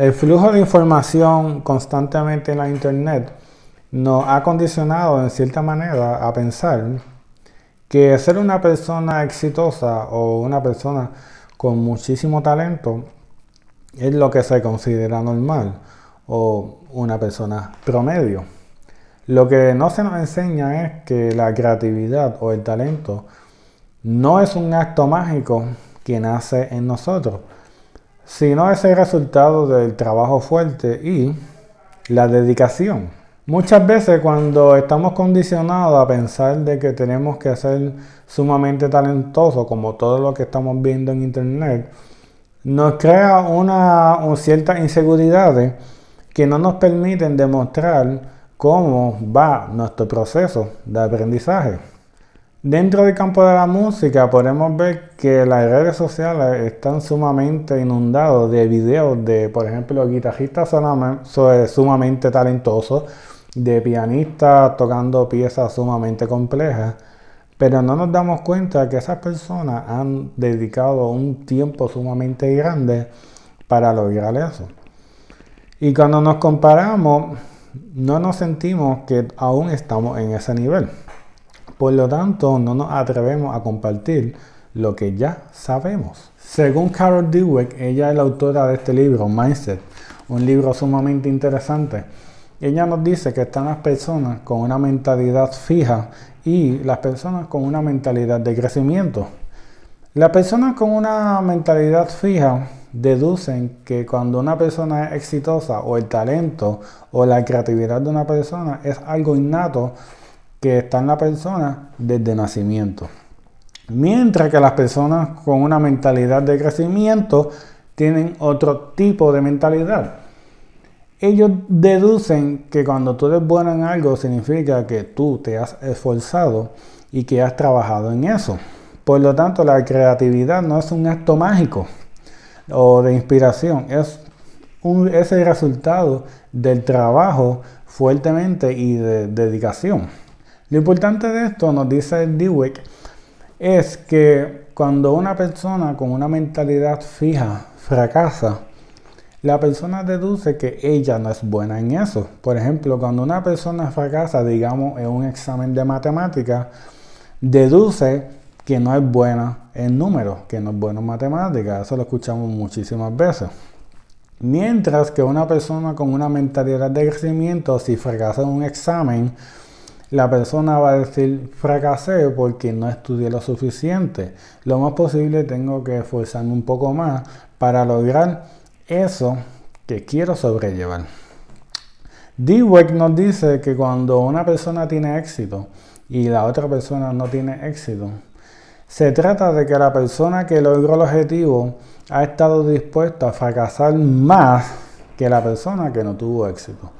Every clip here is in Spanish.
El flujo de información constantemente en la Internet nos ha condicionado en cierta manera a pensar que ser una persona exitosa o una persona con muchísimo talento es lo que se considera normal o una persona promedio. Lo que no se nos enseña es que la creatividad o el talento no es un acto mágico que nace en nosotros, sino no es el resultado del trabajo fuerte y la dedicación. Muchas veces cuando estamos condicionados a pensar de que tenemos que ser sumamente talentosos, como todo lo que estamos viendo en internet, nos crea una, una ciertas inseguridades que no nos permiten demostrar cómo va nuestro proceso de aprendizaje. Dentro del campo de la música podemos ver que las redes sociales están sumamente inundados de videos de, por ejemplo, guitarristas eh, sumamente talentosos, de pianistas tocando piezas sumamente complejas, pero no nos damos cuenta que esas personas han dedicado un tiempo sumamente grande para lograr eso. Y cuando nos comparamos, no nos sentimos que aún estamos en ese nivel. Por lo tanto, no nos atrevemos a compartir lo que ya sabemos. Según Carol Dweck, ella es la autora de este libro, Mindset, un libro sumamente interesante. Ella nos dice que están las personas con una mentalidad fija y las personas con una mentalidad de crecimiento. Las personas con una mentalidad fija deducen que cuando una persona es exitosa o el talento o la creatividad de una persona es algo innato que está en la persona desde nacimiento. Mientras que las personas con una mentalidad de crecimiento tienen otro tipo de mentalidad. Ellos deducen que cuando tú eres bueno en algo significa que tú te has esforzado y que has trabajado en eso. Por lo tanto, la creatividad no es un acto mágico o de inspiración, es, un, es el resultado del trabajo fuertemente y de dedicación. Lo importante de esto, nos dice Dweck, es que cuando una persona con una mentalidad fija fracasa, la persona deduce que ella no es buena en eso. Por ejemplo, cuando una persona fracasa, digamos, en un examen de matemáticas, deduce que no es buena en números, que no es buena en matemáticas. Eso lo escuchamos muchísimas veces. Mientras que una persona con una mentalidad de crecimiento, si fracasa en un examen, la persona va a decir fracasé porque no estudié lo suficiente. Lo más posible tengo que esforzarme un poco más para lograr eso que quiero sobrellevar. Dweck nos dice que cuando una persona tiene éxito y la otra persona no tiene éxito, se trata de que la persona que logró el objetivo ha estado dispuesta a fracasar más que la persona que no tuvo éxito.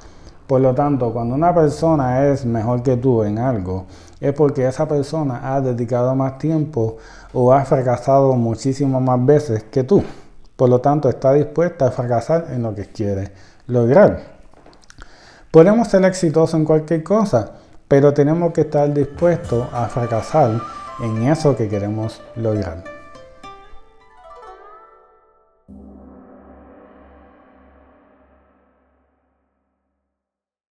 Por lo tanto, cuando una persona es mejor que tú en algo, es porque esa persona ha dedicado más tiempo o ha fracasado muchísimas más veces que tú. Por lo tanto, está dispuesta a fracasar en lo que quiere lograr. Podemos ser exitosos en cualquier cosa, pero tenemos que estar dispuestos a fracasar en eso que queremos lograr.